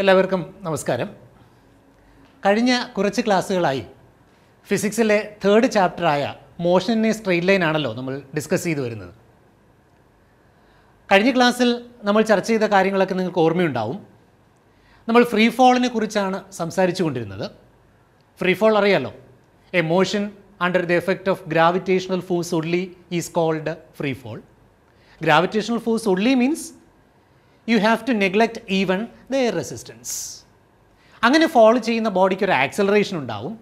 എല്ലാവർക്കും നമസ്കാരം കഴിഞ്ഞ കുറച്ച് ക്ലാസ്സുകളായി ഫിസിക്സിലെ തേർഡ് ചാപ്റ്ററായ മോഷനെ സ്ട്രെയിറ്റ് ലൈൻ ആണല്ലോ നമ്മൾ ഡിസ്കസ് ചെയ്തു വരുന്നത് കഴിഞ്ഞ ക്ലാസ്സിൽ നമ്മൾ ചർച്ച ചെയ്ത കാര്യങ്ങളൊക്കെ നിങ്ങൾക്ക് ഓർമ്മയുണ്ടാവും നമ്മൾ ഫ്രീ ഫോളിനെ കുറിച്ചാണ് സംസാരിച്ചു കൊണ്ടിരുന്നത് ഫ്രീ ഫോൾ അറിയാലോ a motion under the effect of gravitational force only is called free fall gravitational force only means you have to neglect even the air resistance. you fall the body ki acceleration down.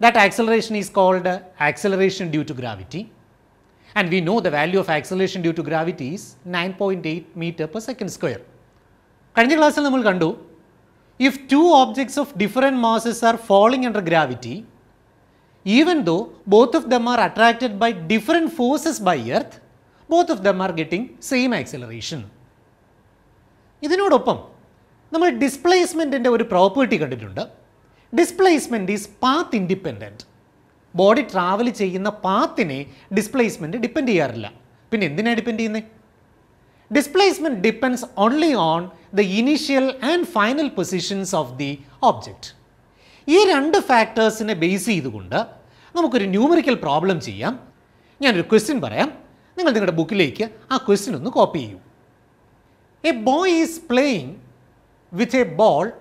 That acceleration is called acceleration due to gravity. And we know the value of acceleration due to gravity is 9.8 meter per second square. Kanja class namal kandu if two objects of different masses are falling under gravity even though both of them are attracted by different forces by earth both of them are getting same acceleration ഇതിനോടൊപ്പം നമ്മൾ ഡിസ്പ്ലേസ്മെൻറ്റിൻ്റെ ഒരു property കണ്ടിട്ടുണ്ട് displacement is path independent body travel ചെയ്യുന്ന പാത്തിനെ displacement depend ചെയ്യാറില്ല പിന്നെ എന്തിനാണ് depend ചെയ്യുന്നത് displacement depends only on the initial and final positions of the object ഈ രണ്ട് ഫാക്ടേഴ്സിനെ ബേസ് ചെയ്തുകൊണ്ട് നമുക്കൊരു ന്യൂമറിക്കൽ പ്രോബ്ലം ചെയ്യാം ഞാനൊരു ക്വസ്റ്റ്യൻ പറയാം നിങ്ങൾ നിങ്ങളുടെ ബുക്കിലേക്ക് ആ ക്വസ്റ്റ്യൻ ഒന്ന് കോപ്പി ചെയ്യൂ A boy is playing with a ball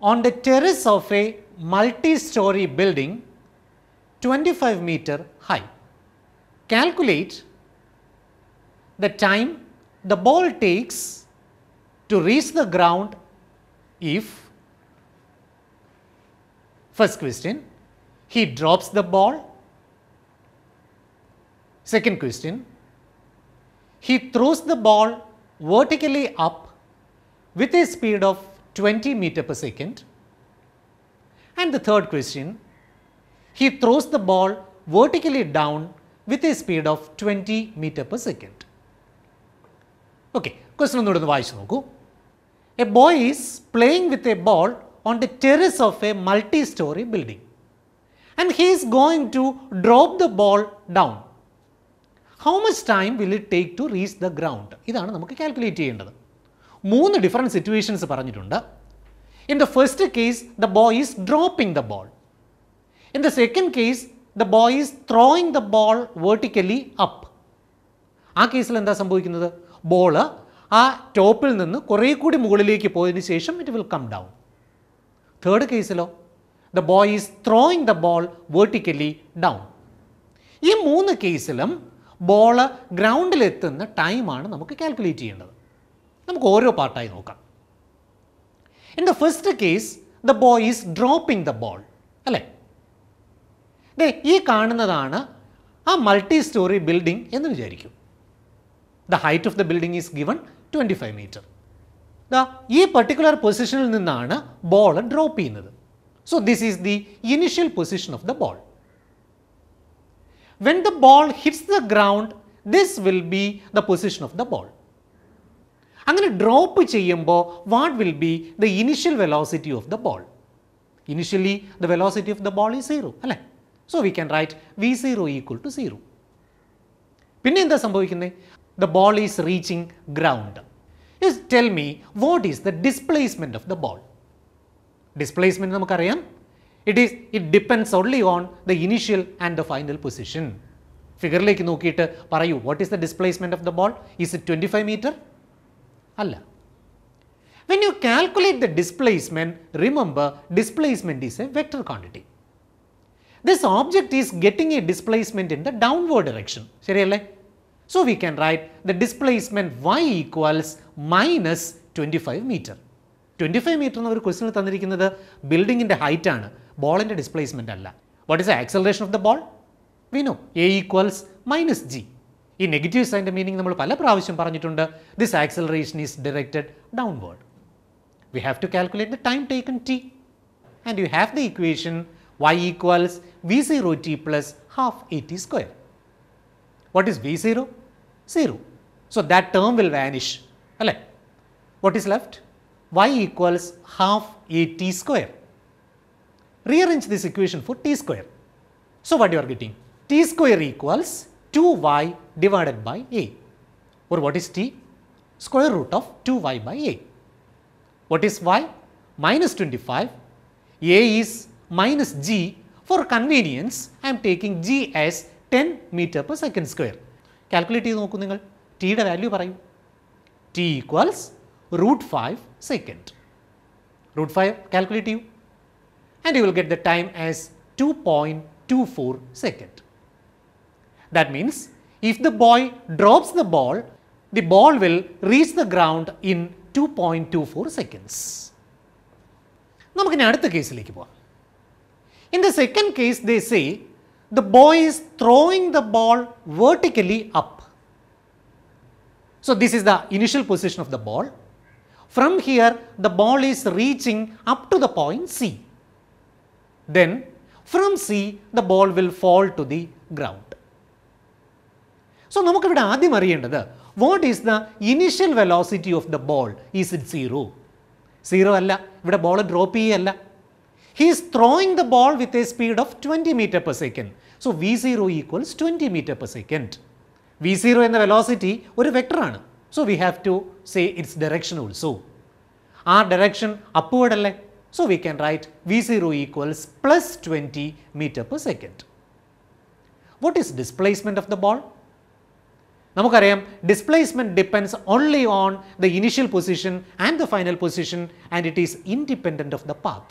on the terrace of a multi-story building 25 meter high. Calculate the time the ball takes to reach the ground if first question he drops the ball second question he throws the ball vertically up with a speed of 20 meter per second. And the third question, he throws the ball vertically down with a speed of 20 meter per second. Okay, question number ഒന്ന് A boy is playing with a ball on the terrace of a multi-story building, and he is going to drop the ball down. How much time will it take to reach the ground ഇതാണ് നമുക്ക് calculate ചെയ്യേണ്ടത് മൂന്ന് different situations പറഞ്ഞിട്ടുണ്ട് in the first case the boy is dropping the ball in the second case the boy is throwing the ball vertically up ആ കേസിൽ എന്താ സംഭവിക്കുന്നത് ball ആ ടോപ്പിൽ നിന്ന് കുറേ കൂടി മുകളിലേക്ക് പോയതിന് ശേഷം it will come down third കേസിലോ the boy is throwing the ball vertically down ഈ മൂന്ന് കേസിലും ബോൾ ഗ്രൗണ്ടിലെത്തുന്ന ടൈമാണ് നമുക്ക് കാൽക്കുലേറ്റ് ചെയ്യേണ്ടത് നമുക്ക് ഓരോ പാർട്ടായി നോക്കാം in the first case the boy is dropping the ball അല്ലേ ദേ ഈ കാണുന്നതാണ് ആ മൾട്ടി സ്റ്റോറി ബിൽഡിംഗ് എന്ന് വിചാരിക്കും the height of the building is given twenty five metre the ഈ പർട്ടിക്കുലർ പൊസിഷനിൽ നിന്നാണ് ബോൾ ഡ്രോപ്പ് ചെയ്യുന്നത് so this is the initial position of the ball when the ball hits the ground, this will be the position of the ball. I'm going Angle drop cheyyumbo, what will be the initial velocity of the ball? Initially, the velocity of the ball is 0. So, we can write V0 equal to 0. The ball is reaching ground. Just tell me, what is the displacement of the ball? Displacement namakarayan, It is it depends only on the initial and the final position. ഫിഗറിലേക്ക് നോക്കിയിട്ട് പറയൂ what is the displacement of the ball is it twenty five metre അല്ല when you calculate the displacement remember displacement is a vector quantity this object is getting a displacement in the downward direction ശരിയല്ലേ so we can write the displacement y equals minus twenty five metre twenty five metre എന്ന ഒരു ക്വസ്റ്റിനിൽ തന്നിരിക്കുന്നത് ബിൽഡിങ്ങിൻ്റെ ഹൈറ്റാണ് ball and displacement. What is the acceleration of the ball? We know A equals minus g. In negative sign the meaning this acceleration is directed downward. We have to calculate the time taken t and you have the equation y equals v0 t plus half a t square. What is v0? 0. So, that term will vanish. What is left? y equals half a t square rearrange this equation for t square. So, what you are getting? t square equals 2y divided by a or what is t? Square root of 2y by a. What is y? Minus 25. a is minus g. For convenience, I am taking g as 10 meter per second square. Calculate t നോക്കൂ നിങ്ങൾ ടിയുടെ t equals root 5 second. Root 5 calculate root and you will get the time as 2.24 second. That means, if the boy drops the ball, the ball will reach the ground in 2.24 seconds. case In the second case, they say, the boy is throwing the ball vertically up. So, this is the initial position of the ball. From here, the ball is reaching up to the point C. Then from C the ball will fall to the ground. So നമുക്കിവിടെ ആദ്യം അറിയേണ്ടത് what is the initial velocity of the ball is it zero zero അല്ല ഇവിടെ ball drop ചെയ്യല്ല he's throwing the ball with a speed of twenty metre per second so v zero equals twenty metre per second v zero എന്ന velocity ഒരു വെക്ടറാണ് so we have to say its direction also ആ direction അപ്പുവേഡല്ലേ So, we can write V0 equals plus 20 meter per second. What is displacement of the ball? നമുക്കറിയാം displacement depends only on the initial position and the final position and it is independent of the path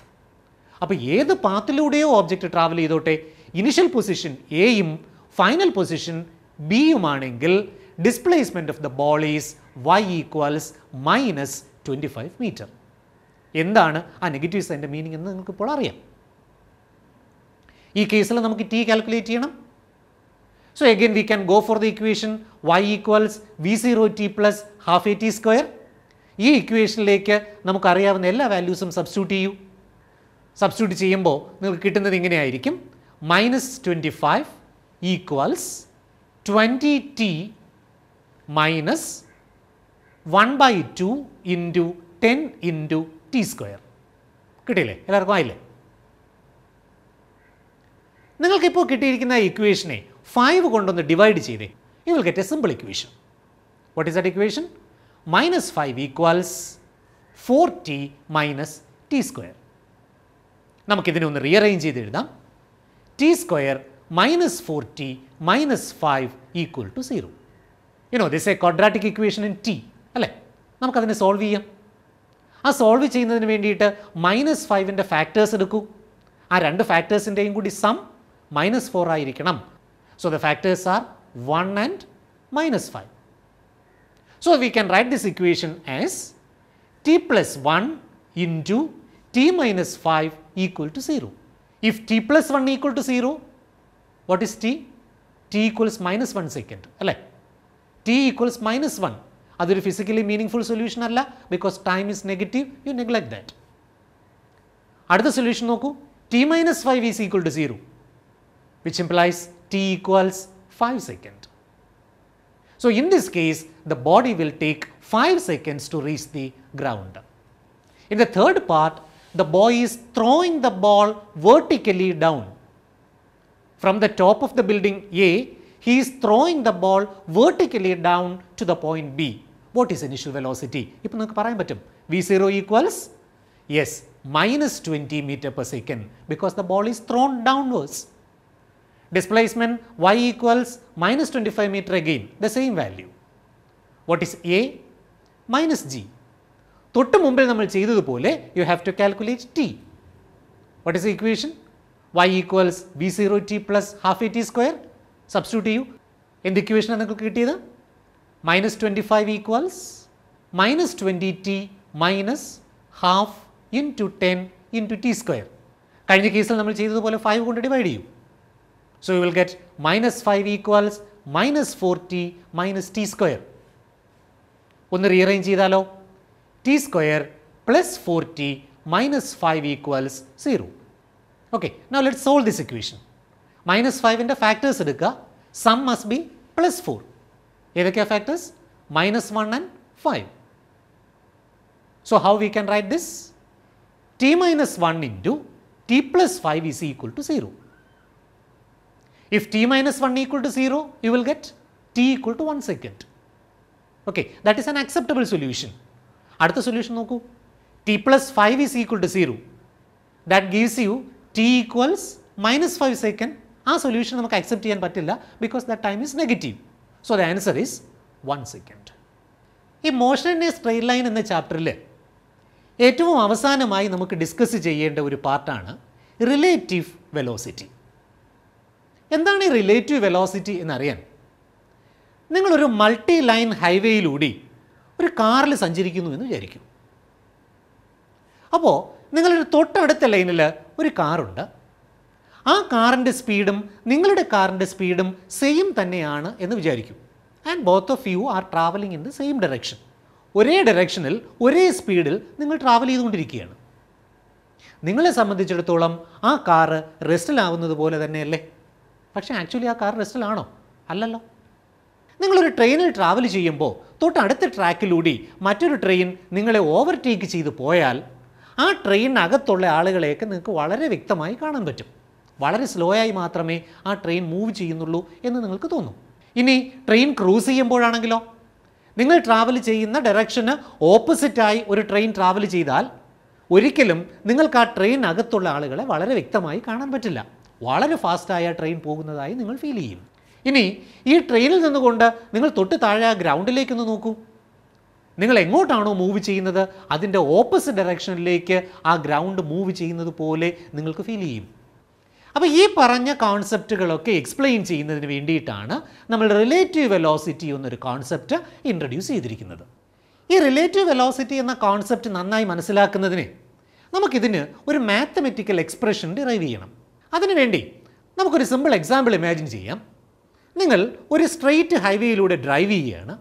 അപ്പോൾ ഏത് പാത്തിലൂടെയോ object travel ചെയ്തോട്ടെ initial position എയും final position ബിയുമാണെങ്കിൽ displacement of the ball is y equals minus twenty five metre എന്താണ് ആ negative സൈൻ്റെ meaning എന്ന് നിങ്ങൾക്ക് ഇപ്പോൾ അറിയാം ഈ കേസിൽ നമുക്ക് ടി കാൽക്കുലേറ്റ് ചെയ്യണം so again we can go for the equation y equals v zero t plus half a t square ഈ ഇക്വേഷനിലേക്ക് നമുക്കറിയാവുന്ന എല്ലാ വാല്യൂസും സബ്സ്റ്റിറ്റ്യൂട്ട് ചെയ്യൂ സബ്സ്റ്റിറ്റ്യൂട്ട് ചെയ്യുമ്പോൾ നിങ്ങൾക്ക് കിട്ടുന്നത് ഇങ്ങനെയായിരിക്കും minus twenty five equals twenty t minus one by two into ten into t square കിട്ടിയില്ലേ എല്ലാവർക്കും ആയില്ലേ നിങ്ങൾക്കിപ്പോൾ കിട്ടിയിരിക്കുന്ന ഇക്വേഷനെ ഫൈവ് കൊണ്ടൊന്ന് ഡിവൈഡ് ചെയ്തേ you will get a simple equation what is that equation minus five equals four t minus t square നമുക്കിതിനെ ഒന്ന് റീഅറേഞ്ച് ചെയ്ത് എഴുതാം t square minus four t minus five equal to zero you know this a quadratic equation in t അല്ലേ നമുക്കതിനെ solve ചെയ്യാം ആ solve ചെയ്യുന്നതിന് വേണ്ടിയിട്ട് മൈനസ് ഫൈവിൻ്റെ ഫാക്ടേഴ്സ് എടുക്കൂ ആ രണ്ട് ഫാക്ടേഴ്സിൻ്റെയും കൂടി സം മൈനസ് ഫോർ ആയിരിക്കണം so the factors are one and minus five so we can write this equation as t plus one into t minus five equal to zero if t plus one equal to zero what is t t equals minus one second അല്ലേ t equals minus one അതൊരു physically meaningful solution solution അല്ല because time is negative you neglect that. അടുത്ത solution നോക്കൂ t minus five is equal to zero, which implies t equals five second. So, in this case, the body will take 5 seconds to reach the ground. In the third part, the boy is throwing the ball vertically down. From the top of the building A, he is throwing the ball vertically down to the point B. What is initial velocity? Ipo namak parayan pattum. V0 equals yes, minus 20 meter per second because the ball is thrown downwards. Displacement y equals minus 25 meter again, the same value. What is a? Minus g. Thottu mumbil namal cheyidathu pole you have to calculate t. What is the equation? y equals v0 t plus half a t square. Substitute you. In the equation, I will get it minus 25 equals minus 20 t minus half into 10 into t square. Kind of case, we will 5 going to divide you. So, you will get minus 5 equals minus 4 t minus t square. One rearrange this, t square plus 4 t minus 5 equals 0. Okay, now let us solve this equation. Minus 5 into factors, sum must be plus 4 either k factors minus 1 and 5. So, how we can write this? t minus 1 into t plus 5 is equal to 0. If t minus 1 equal to 0, you will get t equal to 1 second. Okay, that is an acceptable solution. Add the solution no t plus 5 is equal to 0. That gives you t equals minus 5 second. Our solution accept because that time is negative. So the answer is one second ഈ മോഷൻ്റെ strain line എന്ന ചാപ്റ്ററിൽ ഏറ്റവും അവസാനമായി നമുക്ക് discuss ചെയ്യേണ്ട ഒരു പാർട്ടാണ് റിലേറ്റീവ് വെലോസിറ്റി എന്താണ് ഈ റിലേറ്റീവ് വെലോസിറ്റി എന്നറിയാൻ നിങ്ങളൊരു മൾട്ടി ലൈൻ ഹൈവേയിലൂടി ഒരു കാറിൽ സഞ്ചരിക്കുന്നു എന്ന് വിചാരിക്കും അപ്പോൾ നിങ്ങളൊരു തൊട്ടടുത്ത ലൈനിൽ ഒരു കാറുണ്ട് ആ കാറിൻ്റെ സ്പീഡും നിങ്ങളുടെ കാറിൻ്റെ സ്പീഡും സെയിം തന്നെയാണ് എന്ന് വിചാരിക്കും and both of you are travelling in the same direction ഒരേ ഡയറക്ഷനിൽ ഒരേ സ്പീഡിൽ നിങ്ങൾ ട്രാവൽ ചെയ്തുകൊണ്ടിരിക്കുകയാണ് നിങ്ങളെ സംബന്ധിച്ചിടത്തോളം ആ കാറ് റെസ്റ്റിലാവുന്നത് പോലെ തന്നെയല്ലേ പക്ഷേ ആക്ച്വലി ആ കാർ റെസ്റ്റിലാണോ അല്ലല്ലോ നിങ്ങളൊരു ട്രെയിനിൽ ട്രാവൽ ചെയ്യുമ്പോൾ തൊട്ടടുത്ത അടുത്ത ട്രാക്കിലൂടി മറ്റൊരു ട്രെയിൻ നിങ്ങളെ ഓവർടേക്ക് ചെയ്ത് പോയാൽ ആ ട്രെയിനകത്തുള്ള ആളുകളെയൊക്കെ നിങ്ങൾക്ക് വളരെ വ്യക്തമായി കാണാൻ പറ്റും വളരെ സ്ലോ ആയി മാത്രമേ ആ ട്രെയിൻ മൂവ് ചെയ്യുന്നുള്ളൂ എന്ന് നിങ്ങൾക്ക് തോന്നും ഇനി ട്രെയിൻ ക്രൂസ് ചെയ്യുമ്പോഴാണെങ്കിലോ നിങ്ങൾ ട്രാവൽ ചെയ്യുന്ന ഡയറക്ഷന് ഓപ്പോസിറ്റായി ഒരു ട്രെയിൻ ട്രാവൽ ചെയ്താൽ ഒരിക്കലും നിങ്ങൾക്ക് ആ ട്രെയിൻ അകത്തുള്ള ആളുകളെ വളരെ വ്യക്തമായി കാണാൻ പറ്റില്ല വളരെ ഫാസ്റ്റായ ട്രെയിൻ പോകുന്നതായി നിങ്ങൾ ഫീൽ ചെയ്യും ഇനി ഈ ട്രെയിനിൽ നിന്നുകൊണ്ട് നിങ്ങൾ തൊട്ട് താഴെ ആ ഗ്രൗണ്ടിലേക്കൊന്ന് നോക്കൂ നിങ്ങൾ എങ്ങോട്ടാണോ മൂവ് ചെയ്യുന്നത് അതിൻ്റെ ഓപ്പോസിറ്റ് ഡയറക്ഷനിലേക്ക് ആ ഗ്രൗണ്ട് മൂവ് ചെയ്യുന്നത് പോലെ നിങ്ങൾക്ക് ഫീൽ ചെയ്യും അപ്പോൾ ഈ പറഞ്ഞ കോൺസെപ്റ്റുകളൊക്കെ എക്സ്പ്ലെയിൻ ചെയ്യുന്നതിന് വേണ്ടിയിട്ടാണ് നമ്മൾ റിലേറ്റീവ് വെലോസിറ്റി എന്നൊരു കോൺസെപ്റ്റ് ഇൻട്രൊഡ്യൂസ് ചെയ്തിരിക്കുന്നത് ഈ റിലേറ്റീവ് വെലോസിറ്റി എന്ന കോൺസെപ്റ്റ് നന്നായി മനസ്സിലാക്കുന്നതിന് നമുക്കിതിന് ഒരു മാത്തമെറ്റിക്കൽ എക്സ്പ്രഷൻ ഡിറൈവ് ചെയ്യണം അതിനുവേണ്ടി നമുക്കൊരു സിമ്പിൾ എക്സാമ്പിൾ ഇമാജിൻ ചെയ്യാം നിങ്ങൾ ഒരു സ്ട്രെയിറ്റ് ഹൈവേയിലൂടെ ഡ്രൈവ് ചെയ്യുകയാണ്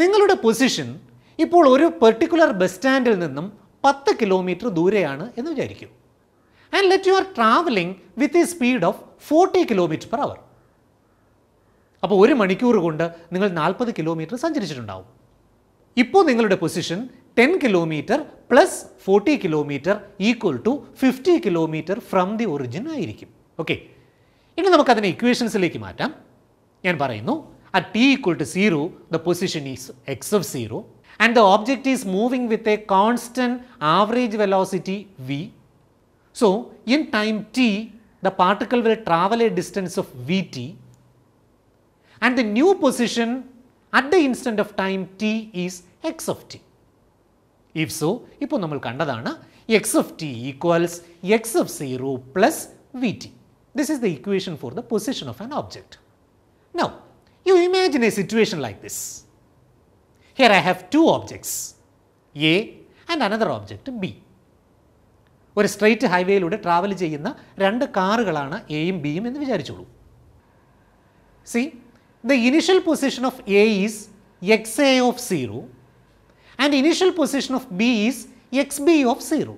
നിങ്ങളുടെ പൊസിഷൻ ഇപ്പോൾ ഒരു പെർട്ടിക്കുലർ ബസ് സ്റ്റാൻഡിൽ നിന്നും പത്ത് കിലോമീറ്റർ ദൂരെയാണ് എന്ന് വിചാരിക്കും and let you are traveling with a speed of forty kilometre per hour അപ്പോൾ ഒരു മണിക്കൂർ കൊണ്ട് നിങ്ങൾ നാൽപ്പത് കിലോമീറ്റർ സഞ്ചരിച്ചിട്ടുണ്ടാവും ഇപ്പോൾ നിങ്ങളുടെ position ten kilometre plus forty kilometre equal to fifty kilometre from the origin ആയിരിക്കും ഓക്കെ ഇനി നമുക്കതിനെ ഇക്വേഷൻസിലേക്ക് മാറ്റാം ഞാൻ പറയുന്നു at t equal to 0, the position is x of 0 and the object is moving with a constant average velocity v So, in time t, the particle will travel a distance of vt and the new position at the instant of time t is x of t. If so, ഇപ്പോൾ നമ്മൾ x of t equals x of 0 plus vt. This is the equation for the position of an object. Now, you imagine a situation like this. Here I have two objects, A and another object B. ഒരു straight ഹൈവേയിലൂടെ travel ചെയ്യുന്ന രണ്ട് കാറുകളാണ് എയും ബിയും എന്ന് വിചാരിച്ചോളൂ see the initial position of A is x A of zero and initial position of B is x B of zero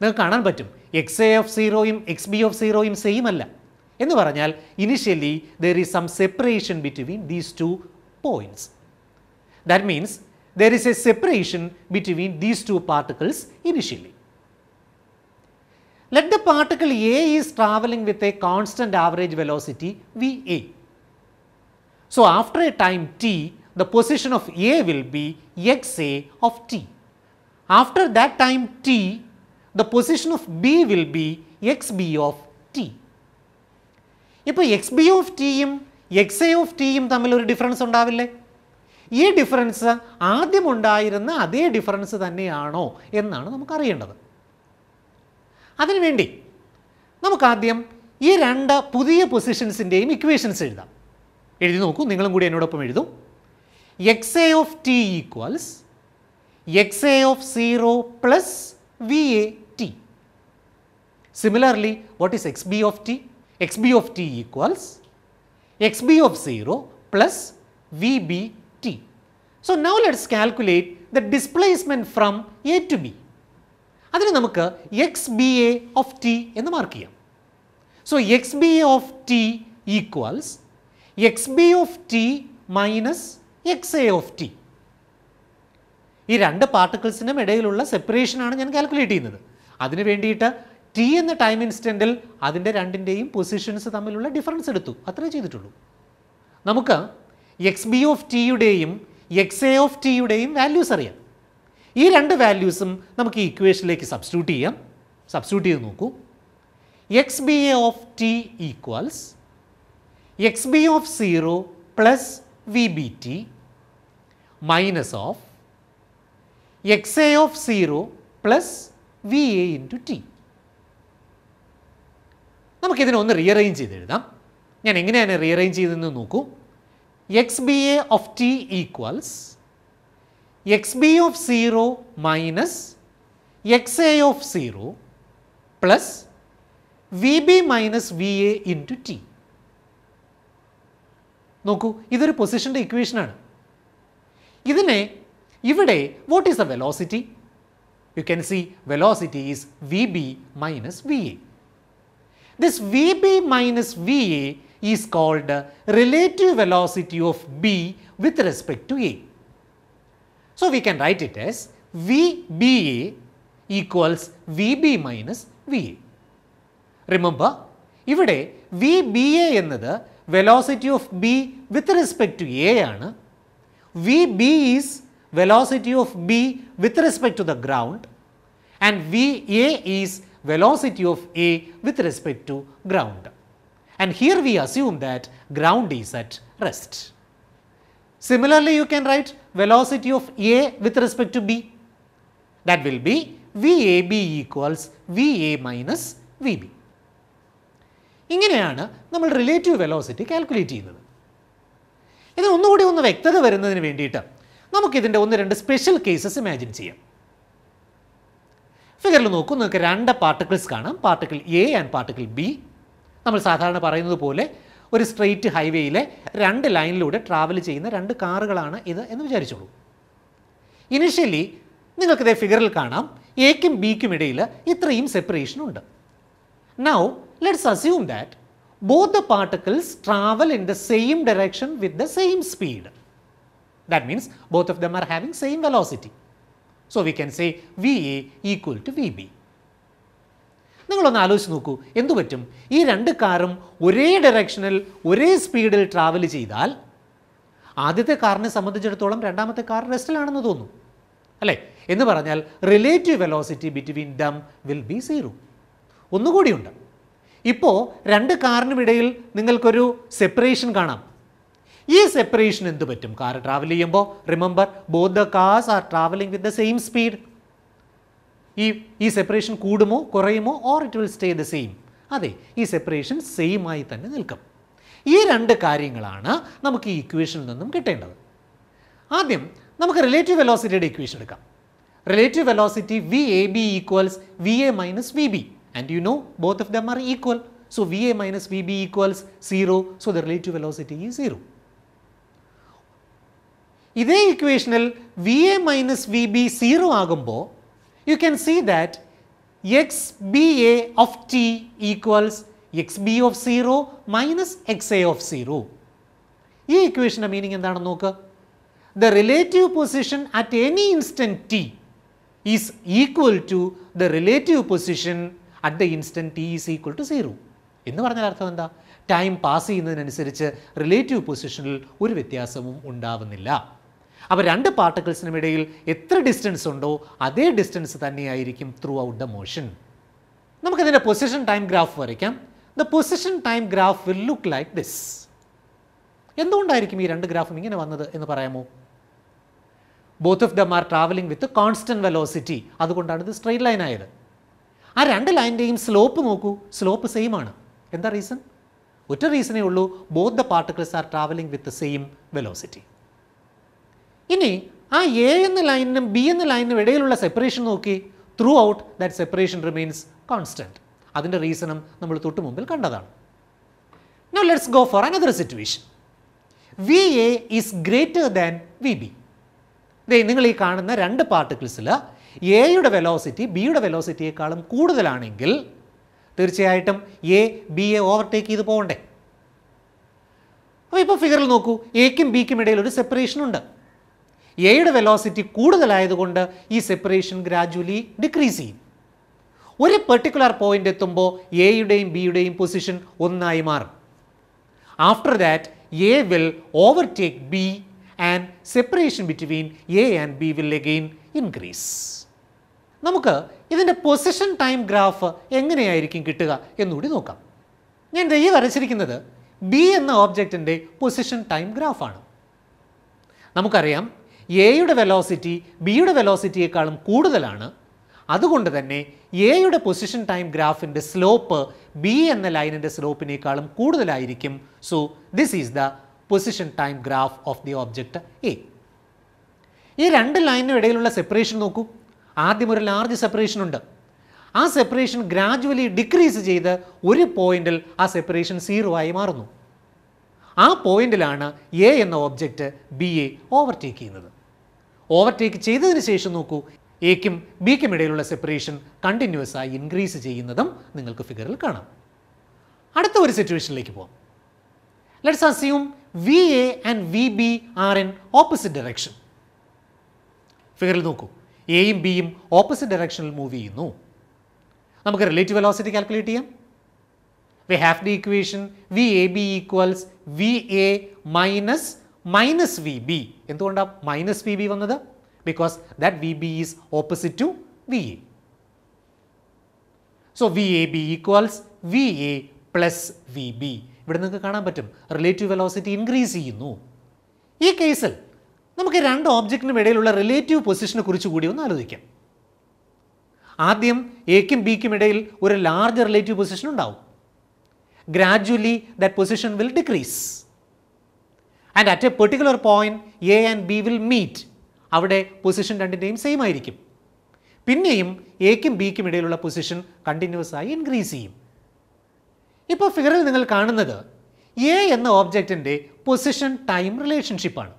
നിങ്ങൾക്ക് കാണാൻ പറ്റും എക്സ് എ ഓഫ് സീറോയും എക്സ് ബി ഓഫ് സീറോയും സെയിം അല്ല എന്ന് പറഞ്ഞാൽ initially there is some separation between these two points that means there is a separation between these two particles initially. Let the particle A is traveling with a constant average velocity Va. So, after a time t, the position of A will be xa of t. After that time t, the position of B will be xb of t. ഇപ്പോൾ x of of xA of A of ടിയും തമ്മിൽ difference difference ഉണ്ടാവില്ലേ ഈ difference ആദ്യം ഉണ്ടായിരുന്ന അതേ difference തന്നെയാണോ എന്നാണ് നമുക്കറിയേണ്ടത് അതിനുവേണ്ടി നമുക്കാദ്യം ഈ രണ്ട് പുതിയ പൊസിഷൻസിൻ്റെയും ഇക്വേഷൻസ് എഴുതാം എഴുതി നോക്കൂ നിങ്ങളും കൂടി എന്നോടൊപ്പം എഴുതും x A of t equals x A of zero plus V A t similarly what is x B of t x B of t equals x B of zero plus v B t. So now let us calculate the displacement from A to B. അതിന് നമുക്ക് x B A of t എന്ന് mark ചെയ്യാം so x B A of t equals x B of t minus x A of t ഈ രണ്ട് പാർട്ടിക്കിൾസിനും ഇടയിലുള്ള സെപ്പറേഷനാണ് ഞാൻ calculate ചെയ്യുന്നത് അതിന് വേണ്ടിയിട്ട് ടി എന്ന ടൈം ഇൻസ്റ്റൻറ്റിൽ അതിൻ്റെ രണ്ടിൻ്റെയും പൊസിഷൻസ് തമ്മിലുള്ള ഡിഫറൻസ് എടുത്തു അത്രേ ചെയ്തിട്ടുള്ളൂ നമുക്ക് എക്സ് ബി ഓഫ് ടിയുടെയും എക്സ് എ ഓഫ് ടിയുടെയും വാല്യൂസ് അറിയാം ഈ രണ്ട് വാല്യൂസും നമുക്ക് ഈ ഇക്വേഷനിലേക്ക് സബ്സ്റ്റിറ്റ്യൂട്ട് ചെയ്യാം സബ്സ്റ്റിറ്റ്യൂട്ട് ചെയ്ത് നോക്കൂ x B A of t equals x B of zero plus v B t minus of x A of zero plus V A into t നമുക്കിതിനെ ഒന്ന് റീ അറേഞ്ച് ചെയ്ത് എഴുതാം ഞാൻ എങ്ങനെയാണ് റീ അറേഞ്ച് ചെയ്തതെന്ന് നോക്കൂ x b a of t equals x b of 0 minus x a of 0 plus v b minus v a into t. Noku, either position the equation anu. Idhine, ivide, what is the velocity? You can see velocity is v b minus v a. This v b minus v a is called relative velocity of B with respect to A. So, we can write it as VBA equals VB minus VA. Remember, ഇവിടെ VBA എന്നത് velocity of B with respect to A ആണ് VB is velocity of B with respect to the ground and VA is velocity of A with respect to ground. And here we assume that ground is at rest. Similarly, you can write velocity of A with respect to B. That will be VAB equals VA minus VB. ഇങ്ങനെയാണ് നമ്മൾ relative velocity calculate ചെയ്യുന്നത് ഇത് ഒന്നുകൂടി ഒന്ന് വ്യക്തത വരുന്നതിന് വേണ്ടിയിട്ട് നമുക്കിതിൻ്റെ ഒന്ന് രണ്ട് സ്പെഷ്യൽ കേസസ് ഇമാജിൻ ചെയ്യാം ഫിഗറിൽ നോക്കൂ നിങ്ങൾക്ക് രണ്ട് പാർട്ടിക്കിൾസ് കാണാം particle A and particle B നമ്മൾ സാധാരണ പറയുന്നത് പോലെ ഒരു സ്ട്രെയിറ്റ് ഹൈവേയിലെ രണ്ട് ലൈനിലൂടെ ട്രാവൽ ചെയ്യുന്ന രണ്ട് കാറുകളാണ് ഇത് എന്ന് വിചാരിച്ചോളൂ ഇനിഷ്യലി നിങ്ങൾക്കിത് ഫിഗറിൽ കാണാം എക്കും ബിക്കും ഇടയിൽ ഇത്രയും സെപ്പറേഷൻ ഉണ്ട് now let's assume that both the particles travel in the same direction with the same speed that means both of them are having same velocity so we can say v A equal to v B നിങ്ങളൊന്ന് ആലോചിച്ച് നോക്കൂ എന്തു പറ്റും ഈ രണ്ട് കാറും ഒരേ ഡയറക്ഷനിൽ ഒരേ സ്പീഡിൽ ട്രാവൽ ചെയ്താൽ ആദ്യത്തെ കാറിനെ സംബന്ധിച്ചിടത്തോളം രണ്ടാമത്തെ കാർ റെസ്റ്റിലാണെന്ന് തോന്നും അല്ലേ എന്ന് പറഞ്ഞാൽ relative velocity between them will be zero ഒന്നുകൂടിയുണ്ട് ഇപ്പോൾ രണ്ട് കാറിനുമിടയിൽ നിങ്ങൾക്കൊരു സെപ്പറേഷൻ കാണാം ഈ സെപ്പറേഷൻ എന്ത് പറ്റും കാർ ട്രാവൽ ചെയ്യുമ്പോൾ remember both the cars are travelling with the same speed ഈ ഈ സെപ്പറേഷൻ കൂടുമോ കുറയുമോ or it will stay the same അതെ ഈ സെപ്പറേഷൻ സെയിം ആയി തന്നെ നിൽക്കും ഈ രണ്ട് കാര്യങ്ങളാണ് നമുക്ക് ഈ ഇക്വേഷനിൽ നിന്നും കിട്ടേണ്ടത് ആദ്യം നമുക്ക് റിലേറ്റീവ് വെലോസിറ്റിയുടെ ഇക്വേഷൻ എടുക്കാം relative velocity v A B equals v A minus v B and you know both of them are equal so v A minus v B equals zero so the relative velocity is zero ഇതേ ഇക്വേഷനിൽ v A minus v B zero ആകുമ്പോൾ you can see that xba of t equals xb of 0 minus xa of 0. ഈ ഇക്വേഷൻ്റെ meaning എന്താണെന്ന് നോക്ക് the relative position at any instant t is equal to the relative position at the instant t is equal to zero എന്ന് പറഞ്ഞാൽ അർത്ഥം എന്താ time pass ചെയ്യുന്നതിനനുസരിച്ച് relative പൊസിഷനിൽ ഒരു വ്യത്യാസവും ഉണ്ടാവുന്നില്ല അപ്പോൾ രണ്ട് പാർട്ടിക്കിൾസിനും ഇടയിൽ എത്ര ഡിസ്റ്റൻസ് ഉണ്ടോ അതേ ഡിസ്റ്റൻസ് തന്നെയായിരിക്കും ത്രൂ ഔട്ട് ദ മോഷൻ നമുക്കിതിൻ്റെ പൊസിഷൻ ടൈം ഗ്രാഫ് വരയ്ക്കാം the position time graph will look like this എന്തുകൊണ്ടായിരിക്കും ഈ രണ്ട് ഗ്രാഫും ഇങ്ങനെ വന്നത് എന്ന് പറയാമോ both of them are travelling with constant velocity അതുകൊണ്ടാണ് ഇത് സ്ട്രെയിറ്റ് ലൈൻ ആയത് ആ രണ്ട് ലൈനിൻ്റെയും സ്ലോപ്പ് നോക്കൂ സ്ലോപ്പ് സെയിം ആണ് എന്താ റീസൺ ഒറ്റ റീസണേ ഉള്ളൂ both the particles are travelling with same velocity ഇനി ആ എ എന്ന ലൈനിനും ബി എന്ന ലൈനിനും ഇടയിലുള്ള സെപ്പറേഷൻ നോക്കി throughout that separation remains constant അതിൻ്റെ റീസണും നമ്മൾ തൊട്ട് മുമ്പിൽ കണ്ടതാണ് now let's go for another situation v A is greater than v B ഇതേ നിങ്ങൾ ഈ കാണുന്ന രണ്ട് പാർട്ടിക്കിൾസിൽ എയുടെ വെലോസിറ്റി ബിയുടെ വെലോസിറ്റിയേക്കാളും കൂടുതലാണെങ്കിൽ തീർച്ചയായിട്ടും എ ബി എ ഓവർടേക്ക് ചെയ്ത് പോകണ്ടേ അപ്പോൾ ഇപ്പോൾ ഫിഗറിൽ നോക്കൂ എക്കും ബിക്കും ഇടയിൽ ഒരു സെപ്പറേഷൻ ഉണ്ട് എയുടെ വെലോസിറ്റി കൂടുതലായതുകൊണ്ട് ഈ സെപ്പറേഷൻ ഗ്രാജുവലി ഡിക്രീസ് ചെയ്യും ഒരു പെർട്ടിക്കുലർ പോയിന്റ് എത്തുമ്പോൾ എയുടെയും ബിയുടെയും പൊസിഷൻ ഒന്നായി മാറും after that A will overtake B and separation between A and B will again increase നമുക്ക് ഇതിൻ്റെ പൊസിഷൻ ടൈം ഗ്രാഫ് എങ്ങനെയായിരിക്കും കിട്ടുക എന്നുകൂടി നോക്കാം ഞാൻ ഈ വരച്ചിരിക്കുന്നത് ബി എന്ന ഓബ്ജക്റ്റിൻ്റെ പൊസിഷൻ ടൈം ഗ്രാഫാണ് നമുക്കറിയാം എയുടെ വെലോസിറ്റി ബിയുടെ വെലോസിറ്റിയേക്കാളും കൂടുതലാണ് അതുകൊണ്ട് തന്നെ എയുടെ പൊസിഷൻ ടൈം ഗ്രാഫിൻ്റെ സ്ലോപ്പ് ബി എന്ന ലൈനിൻ്റെ സ്ലോപ്പിനേക്കാളും കൂടുതലായിരിക്കും so this is the position time graph of the object A ഈ രണ്ട് ലൈനും ഇടയിലുള്ള സെപ്പറേഷൻ നോക്കൂ ആദ്യം ഒരു ലാർജ് സെപ്പറേഷൻ ഉണ്ട് ആ സെപ്പറേഷൻ ഗ്രാജുവലി ഡിക്രീസ് ചെയ്ത് ഒരു പോയിന്റിൽ ആ സെപ്പറേഷൻ സീറോ ആയി മാറുന്നു ആ പോയിന്റിലാണ് എ എന്ന ഓബ്ജക്റ്റ് ബി എ ഓവർടേക്ക് ചെയ്യുന്നത് ഓവർടേക്ക് ചെയ്തതിന് ശേഷം നോക്കൂ എക്കും ബിക്കും ഇടയിലുള്ള സെപ്പറേഷൻ കണ്ടിന്യൂസ് ആയി ഇൻക്രീസ് ചെയ്യുന്നതും നിങ്ങൾക്ക് ഫിഗറിൽ കാണാം അടുത്ത ഒരു സിറ്റുവേഷനിലേക്ക് പോകാം let's assume v A and v B are in opposite direction ഫിഗറിൽ നോക്കൂ എയും ബിയും ഓപ്പോസിറ്റ് ഡയറക്ഷനിൽ മൂവ് ചെയ്യുന്നു നമുക്ക് റിലേറ്റീവ് വെലോസിറ്റി കാൽക്കുലേറ്റ് ചെയ്യാം We have the equation VAB equals VA minus minus VB. എന്തുകൊണ്ടാണ് മൈനസ് വി ബി വന്നത് because that v B is opposite to v A so v A B equals v A plus v B ഇവിടെ നിങ്ങൾക്ക് കാണാൻ പറ്റും relative velocity increase ചെയ്യുന്നു ഈ കേസിൽ നമുക്ക് രണ്ട് ഓബ്ജക്റ്റിനും ഇടയിലുള്ള റിലേറ്റീവ് പൊസിഷനെ കുറിച്ച് കൂടി ഒന്ന് ആലോചിക്കാം ആദ്യം എക്കും ബിക്കും ഇടയിൽ ഒരു ലാർജ് റിലേറ്റീവ് പൊസിഷൻ ഉണ്ടാവും gradually that position will decrease. And at a particular point A and B will meet. അവിടെ പൊസിഷൻ രണ്ടിൻ്റെയും സെയിം ആയിരിക്കും പിന്നെയും എക്കും ബിക്കും ഇടയിലുള്ള പൊസിഷൻ കണ്ടിന്യൂസ് ആയി ഇൻക്രീസ് ചെയ്യും ഇപ്പോൾ ഫിഗറിൽ നിങ്ങൾ കാണുന്നത് എ എന്ന ഓബ്ജക്റ്റിൻ്റെ പൊസിഷൻ ടൈം റിലേഷൻഷിപ്പാണ്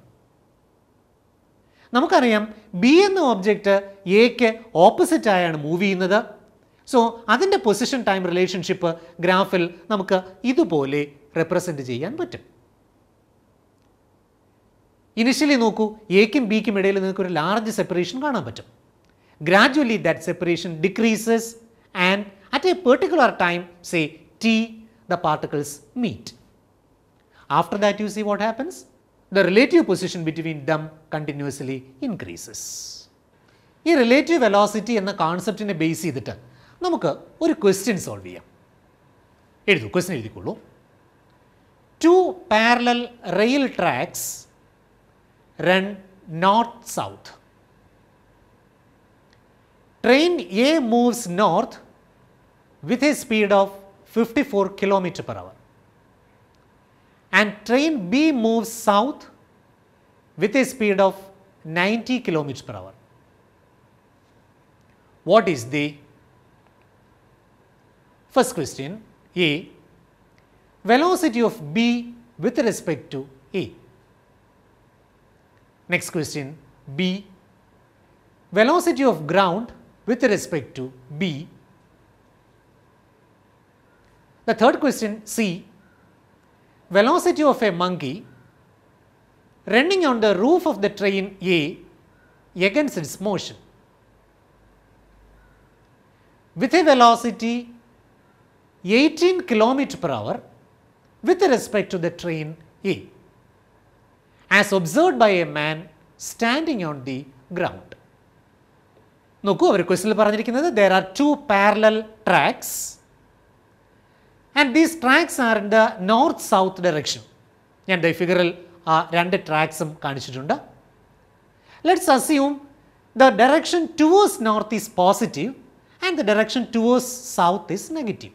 നമുക്കറിയാം ബി എന്ന ഓബ്ജക്റ്റ് എക്ക് ഓപ്പോസിറ്റായാണ് മൂവ് ചെയ്യുന്നത് സോ അതിൻ്റെ പൊസിഷൻ ടൈം റിലേഷൻഷിപ്പ് ഗ്രാഫിൽ നമുക്ക് ഇതുപോലെ റെപ്രസെൻ്റ് ചെയ്യാൻ പറ്റും ഇനിഷ്യലി നോക്കൂ എക്കും ബിക്കും ഇടയിൽ നിങ്ങൾക്ക് ഒരു ലാർജ് സെപ്പറേഷൻ കാണാൻ പറ്റും gradually that separation decreases and at a particular time say t the particles meet after that you see what happens the relative position between them continuously increases ഈ റിലേറ്റീവ് വെലോസിറ്റി എന്ന കോൺസെപ്റ്റിനെ base ചെയ്തിട്ട് നമുക്ക് ഒരു question solve ചെയ്യാം എഴുതൂ question എഴുതിക്കൊള്ളൂ two parallel rail tracks run north south train A moves north with a speed of 54 kilometer per hour and train B moves south with a speed of 90 kilometer per hour. What is the First question A velocity of B with respect to A. Next question B velocity of ground with respect to B. The third question C velocity of a monkey running on the roof of the train A against its motion with a velocity 18 km per hour with respect to the train A as observed by a man standing on the ground. Now go over question. There are two parallel tracks and these tracks are in the north-south direction. And the figure uh, tracks. Let's assume the direction towards north is positive and the direction towards south is negative.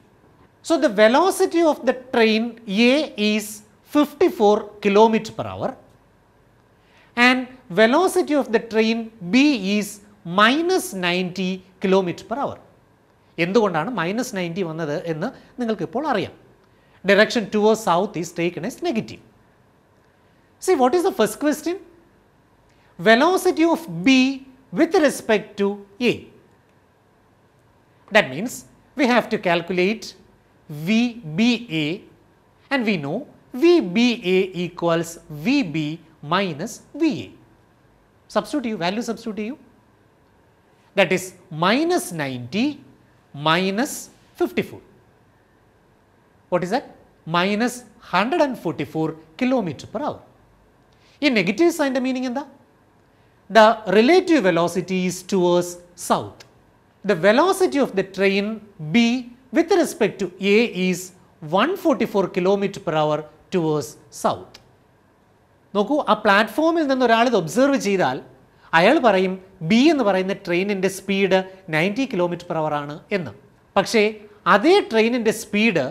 So, the velocity of the train A is 54 km per hour and velocity of the train B is minus 90 km per hour. Endu kondana minus 90 vannadu ennu ningalke polariya. Direction towards south is taken as negative. See what is the first question? Velocity of B with respect to A. That means we have to calculate VBA and we know VBA equals VB minus VA. Substitute value substitute that is minus 90 minus 54. What is that? Minus 144 kilometer per hour. In negative sign the meaning എന്താ? The relative velocity is towards south. The velocity of the train B with respect to A is 144 kilometre per hour towards south നോക്കൂ ആ പ്ലാറ്റ്ഫോമിൽ നിന്ന് ഒരാൾ ഇത് observe ചെയ്താൽ അയാൾ പറയും ബി എന്ന് പറയുന്ന ട്രെയിനിൻ്റെ speed ninety kilometre per hour ആണ് എന്ന് പക്ഷേ അതേ ട്രെയിനിൻ്റെ സ്പീഡ്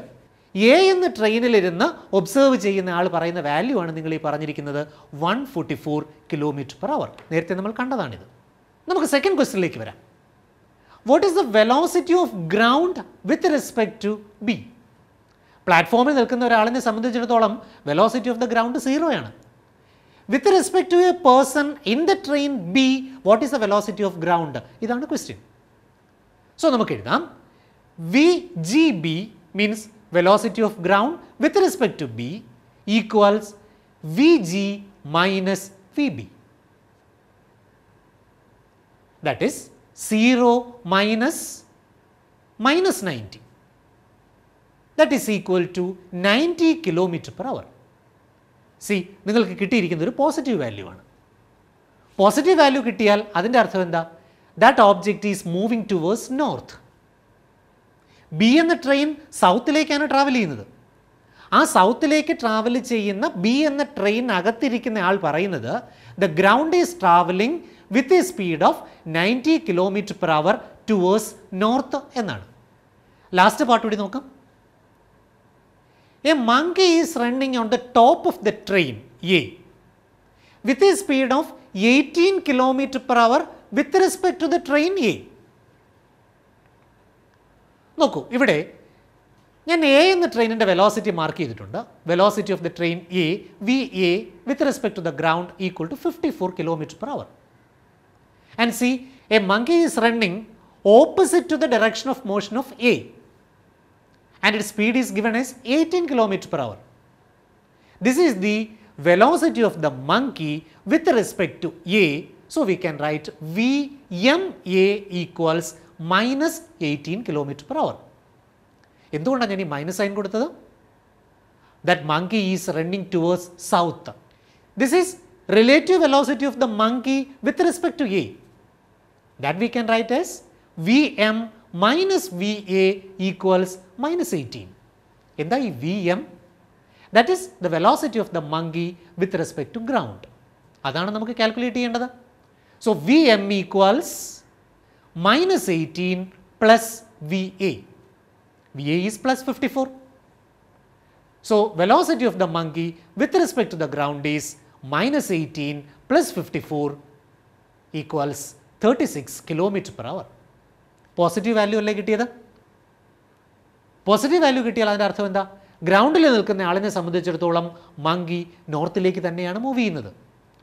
എ എന്ന ട്രെയിനിലിരുന്ന് ഒബ്സേർവ് ചെയ്യുന്ന ആൾ പറയുന്ന വാല്യൂ ആണ് നിങ്ങൾ ഈ പറഞ്ഞിരിക്കുന്നത് one forty four kilometre per hour നേരത്തെ നമ്മൾ കണ്ടതാണിത് നമുക്ക് സെക്കൻഡ് ക്വസ്റ്റ്യനിലേക്ക് വരാം what is the velocity of ground with respect to B? Platform is the velocity of the ground is 0. With respect to a person in the train B, what is the velocity of ground? This is the question. So, VGB means velocity of ground with respect to B equals VG minus VB. That is, 0 minus minus 90 that is equal to 90 kilometer per hour. See നിങ്ങൾക്ക് കിട്ടിയിരിക്കുന്നത് ഒരു positive value ആണ് positive value കിട്ടിയാൽ അതിൻ്റെ അർത്ഥം എന്താ that object is moving towards north B എന്ന train സൗത്തിലേക്കാണ് ട്രാവൽ ചെയ്യുന്നത് ആ സൗത്തിലേക്ക് ട്രാവൽ ചെയ്യുന്ന ബി എന്ന ട്രെയിൻ അകത്തിരിക്കുന്ന ആൾ പറയുന്നത് the ground is travelling with a speed of ninety kilometre per hour towards north എന്നാണ് ലാസ്റ്റ് പാട്ട് കൂടി നോക്കാം a monkey is running on the top of the train A with a speed of eighteen kilometre per hour with respect to the train A നോക്കൂ ഇവിടെ a in the train in the velocity mark velocity of the train a v a with respect to the ground equal to 54 km per hour and see a monkey is running opposite to the direction of motion of a and its speed is given as 18 km per hour this is the velocity of the monkey with respect to a so we can write v m a equals minus 18 km per hour എന്തുകൊണ്ടാണ് ഞാൻ ഈ minus sign കൊടുത്തത് that monkey is running towards south this is relative velocity of the monkey with respect to A. That we can write as Vm minus Va equals minus 18. In the Vm, that is the velocity of the monkey with respect to ground. അതാണ് നമുക്ക് calculate ചെയ്യേണ്ടത് so V M equals minus eighteen plus V A VA is plus 54. So, velocity of the monkey with respect to the ground is minus 18 plus 54 equals 36 kilometer per hour. Positive value അല്ലേ കിട്ടിയത് positive value കിട്ടിയാൽ അതിൻ്റെ അർത്ഥം എന്താ ഗ്രൗണ്ടിൽ നിൽക്കുന്ന ആളിനെ സംബന്ധിച്ചിടത്തോളം മങ്കി നോർത്തിലേക്ക് തന്നെയാണ് മൂവ് ചെയ്യുന്നത്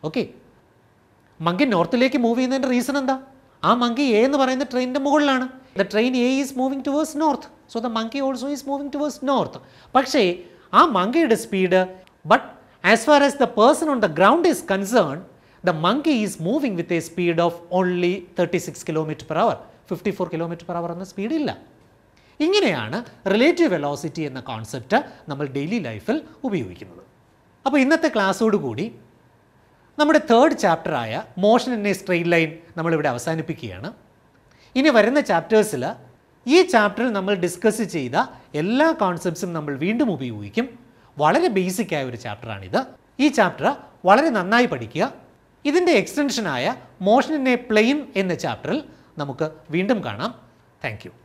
ഓക്കെ മങ്കി നോർത്തിലേക്ക് മൂവ് ചെയ്യുന്നതിൻ്റെ റീസൺ എന്താ ആ മങ്കി എ എന്ന് പറയുന്ന ട്രെയിനിൻ്റെ മുകളിലാണ് the train A is moving towards north so the monkey also is moving towards north പക്ഷേ ആ മങ്കിയുടെ speed but as far as the person on the ground is concern the monkey is moving with a speed of only thirty six kilometer per hour fifty four kilometre per hour എന്ന speed ഇല്ല ഇങ്ങനെയാണ് relative velocity എന്ന concept നമ്മൾ daily ലൈഫിൽ ഉപയോഗിക്കുന്നത് അപ്പോൾ ഇന്നത്തെ ക്ലാസ്സോടുകൂടി നമ്മുടെ തേർഡ് ചാപ്റ്ററായ മോഷൻ എന്ന സ്ട്രെയിൻ ലൈൻ നമ്മളിവിടെ അവസാനിപ്പിക്കുകയാണ് ഇനി വരുന്ന ചാപ്റ്റേഴ്സിൽ ഈ ചാപ്റ്ററിൽ നമ്മൾ ഡിസ്കസ് ചെയ്ത എല്ലാ കോൺസെപ്റ്റ്സും നമ്മൾ വീണ്ടും ഉപയോഗിക്കും വളരെ ബേസിക് ആയ ഒരു ചാപ്റ്ററാണിത് ഈ ചാപ്റ്റർ വളരെ നന്നായി പഠിക്കുക ഇതിൻ്റെ എക്സ്റ്റൻഷനായ മോഷൻ ഇൻ എ പ്ലെയിൻ എന്ന ചാപ്റ്ററിൽ നമുക്ക് വീണ്ടും കാണാം താങ്ക്